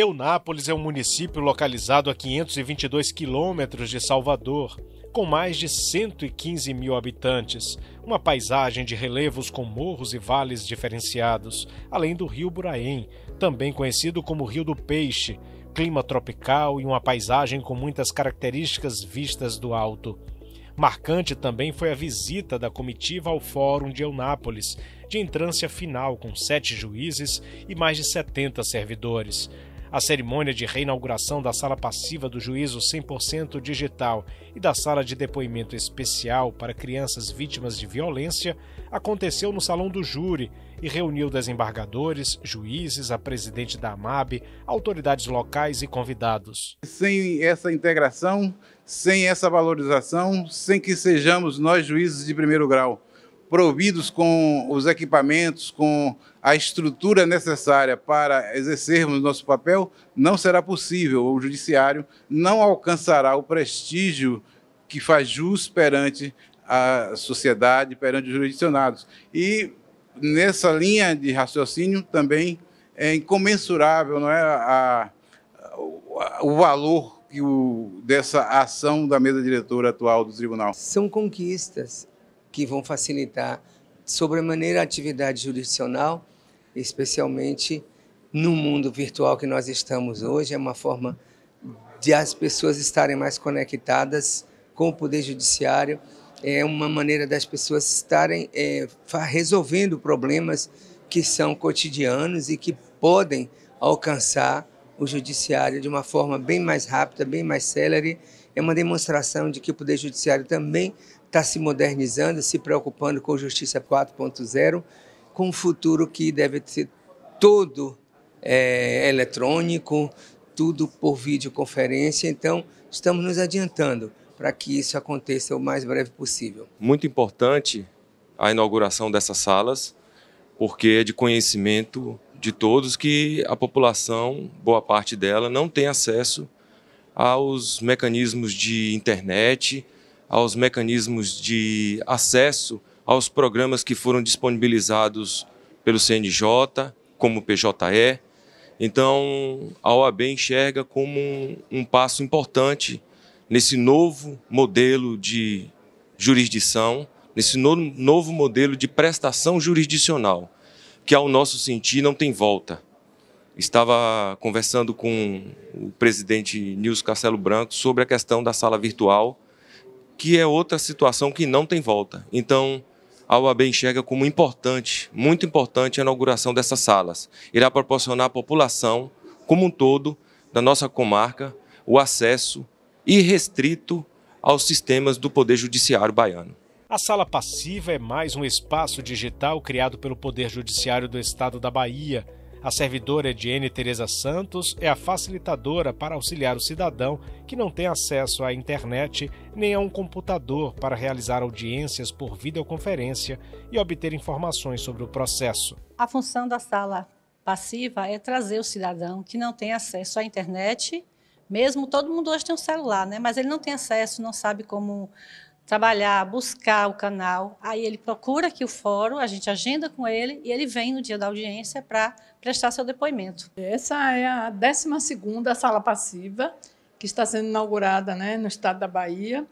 Eunápolis é um município localizado a 522 quilômetros de Salvador, com mais de 115 mil habitantes, uma paisagem de relevos com morros e vales diferenciados, além do rio Buraém, também conhecido como Rio do Peixe, clima tropical e uma paisagem com muitas características vistas do alto. Marcante também foi a visita da comitiva ao Fórum de Eunápolis, de entrância final com sete juízes e mais de 70 servidores. A cerimônia de reinauguração da sala passiva do juízo 100% digital e da sala de depoimento especial para crianças vítimas de violência aconteceu no Salão do Júri e reuniu desembargadores, juízes, a presidente da AMAB, autoridades locais e convidados. Sem essa integração, sem essa valorização, sem que sejamos nós juízes de primeiro grau providos com os equipamentos, com a estrutura necessária para exercermos nosso papel, não será possível. O judiciário não alcançará o prestígio que faz jus perante a sociedade, perante os jurisdicionados. E nessa linha de raciocínio também é incomensurável não é, a, a, o valor que o, dessa ação da mesa diretora atual do tribunal. São conquistas que vão facilitar sobremaneira a atividade jurisdicional, especialmente no mundo virtual que nós estamos hoje, é uma forma de as pessoas estarem mais conectadas com o poder judiciário, é uma maneira das pessoas estarem é, resolvendo problemas que são cotidianos e que podem alcançar o judiciário de uma forma bem mais rápida, bem mais célere. É uma demonstração de que o poder judiciário também está se modernizando, se preocupando com Justiça 4.0, com um futuro que deve ser todo é, eletrônico, tudo por videoconferência. Então, estamos nos adiantando para que isso aconteça o mais breve possível. Muito importante a inauguração dessas salas, porque é de conhecimento de todos que a população, boa parte dela, não tem acesso aos mecanismos de internet, aos mecanismos de acesso aos programas que foram disponibilizados pelo CNJ, como o PJE. Então, a OAB enxerga como um, um passo importante nesse novo modelo de jurisdição, nesse no, novo modelo de prestação jurisdicional, que, ao nosso sentir, não tem volta. Estava conversando com o presidente Nilson Castelo Branco sobre a questão da sala virtual que é outra situação que não tem volta. Então, a UAB enxerga como importante, muito importante, a inauguração dessas salas. Irá proporcionar à população, como um todo, da nossa comarca, o acesso irrestrito aos sistemas do Poder Judiciário baiano. A Sala Passiva é mais um espaço digital criado pelo Poder Judiciário do Estado da Bahia a servidora Ediene é Teresa Santos é a facilitadora para auxiliar o cidadão que não tem acesso à internet nem a um computador para realizar audiências por videoconferência e obter informações sobre o processo. A função da sala passiva é trazer o cidadão que não tem acesso à internet, mesmo todo mundo hoje tem um celular, né? mas ele não tem acesso, não sabe como trabalhar, buscar o canal. Aí ele procura aqui o fórum, a gente agenda com ele e ele vem no dia da audiência para prestar seu depoimento. Essa é a 12 sala passiva que está sendo inaugurada né, no estado da Bahia.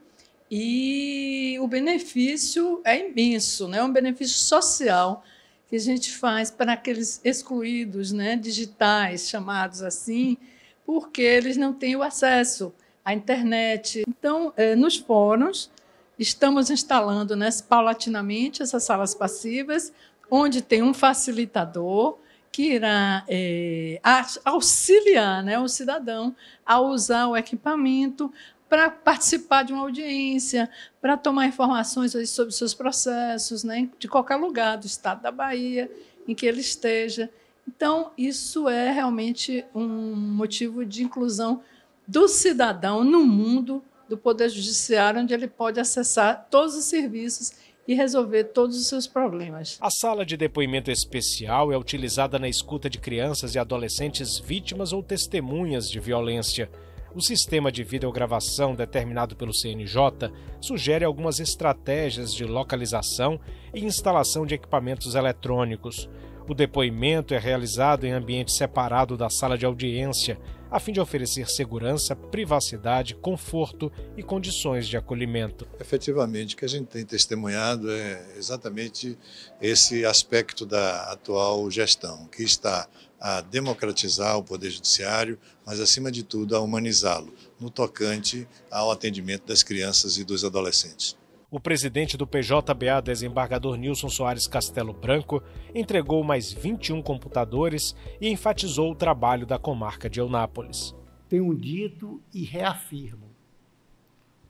E o benefício é imenso, né? é um benefício social que a gente faz para aqueles excluídos né, digitais, chamados assim, porque eles não têm o acesso à internet. Então, é, nos fóruns, estamos instalando né, paulatinamente essas salas passivas, onde tem um facilitador que irá é, auxiliar né, o cidadão a usar o equipamento para participar de uma audiência, para tomar informações sobre seus processos, né, de qualquer lugar do estado da Bahia em que ele esteja. Então, isso é realmente um motivo de inclusão do cidadão no mundo do Poder Judiciário, onde ele pode acessar todos os serviços e resolver todos os seus problemas. A sala de depoimento especial é utilizada na escuta de crianças e adolescentes vítimas ou testemunhas de violência. O sistema de videogravação determinado pelo CNJ sugere algumas estratégias de localização e instalação de equipamentos eletrônicos. O depoimento é realizado em ambiente separado da sala de audiência, a fim de oferecer segurança, privacidade, conforto e condições de acolhimento. Efetivamente, o que a gente tem testemunhado é exatamente esse aspecto da atual gestão, que está a democratizar o Poder Judiciário, mas, acima de tudo, a humanizá-lo, no tocante ao atendimento das crianças e dos adolescentes o presidente do PJBA, desembargador Nilson Soares Castelo Branco, entregou mais 21 computadores e enfatizou o trabalho da comarca de Eunápolis. Tenho dito e reafirmo: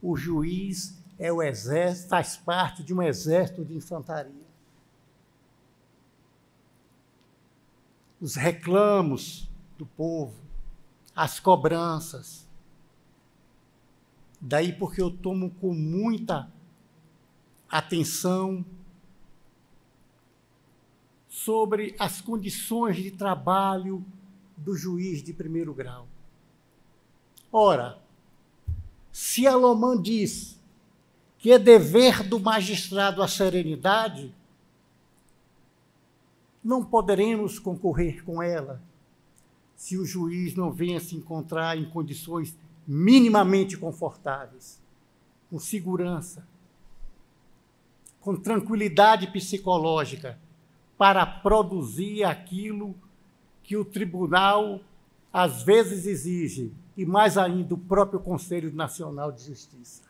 o juiz é o exército, faz parte de um exército de infantaria. Os reclamos do povo, as cobranças. Daí porque eu tomo com muita atenção sobre as condições de trabalho do juiz de primeiro grau. Ora, se Alomã diz que é dever do magistrado a serenidade, não poderemos concorrer com ela se o juiz não venha se encontrar em condições minimamente confortáveis, com segurança, com tranquilidade psicológica para produzir aquilo que o tribunal às vezes exige, e mais ainda o próprio Conselho Nacional de Justiça.